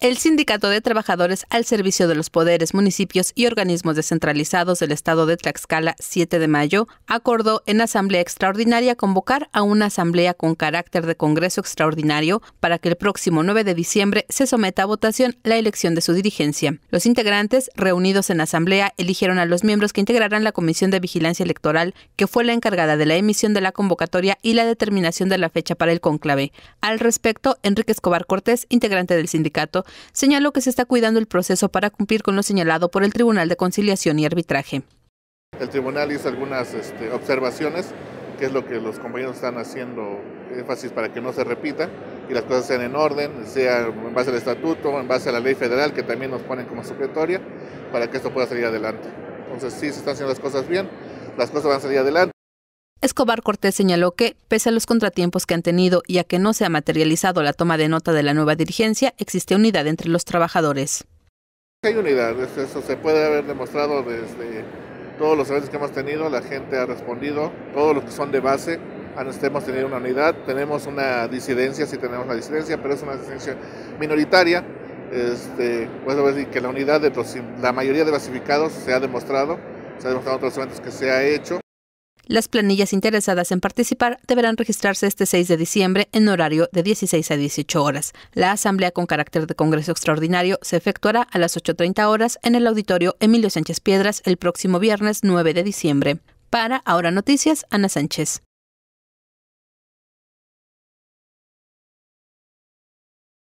El Sindicato de Trabajadores al Servicio de los Poderes, Municipios y Organismos Descentralizados del Estado de Tlaxcala, 7 de mayo, acordó en asamblea extraordinaria convocar a una asamblea con carácter de Congreso extraordinario para que el próximo 9 de diciembre se someta a votación la elección de su dirigencia. Los integrantes, reunidos en asamblea, eligieron a los miembros que integrarán la Comisión de Vigilancia Electoral, que fue la encargada de la emisión de la convocatoria y la determinación de la fecha para el conclave. Al respecto, Enrique Escobar Cortés, integrante del sindicato, señaló que se está cuidando el proceso para cumplir con lo señalado por el Tribunal de Conciliación y Arbitraje. El tribunal hizo algunas este, observaciones, que es lo que los compañeros están haciendo énfasis para que no se repita y las cosas sean en orden, sea en base al estatuto, en base a la ley federal que también nos ponen como supletoria, para que esto pueda salir adelante. Entonces sí, se están haciendo las cosas bien, las cosas van a salir adelante. Escobar Cortés señaló que, pese a los contratiempos que han tenido y a que no se ha materializado la toma de nota de la nueva dirigencia, existe unidad entre los trabajadores. Hay unidad, eso se puede haber demostrado desde todos los eventos que hemos tenido, la gente ha respondido, todos los que son de base, hemos tenido una unidad, tenemos una disidencia, sí tenemos la disidencia, pero es una disidencia minoritaria. Este, puedo decir que la unidad de los, la mayoría de clasificados se ha demostrado, se ha demostrado en otros eventos que se ha hecho. Las planillas interesadas en participar deberán registrarse este 6 de diciembre en horario de 16 a 18 horas. La asamblea con carácter de Congreso Extraordinario se efectuará a las 8.30 horas en el auditorio Emilio Sánchez Piedras el próximo viernes 9 de diciembre. Para Ahora Noticias, Ana Sánchez.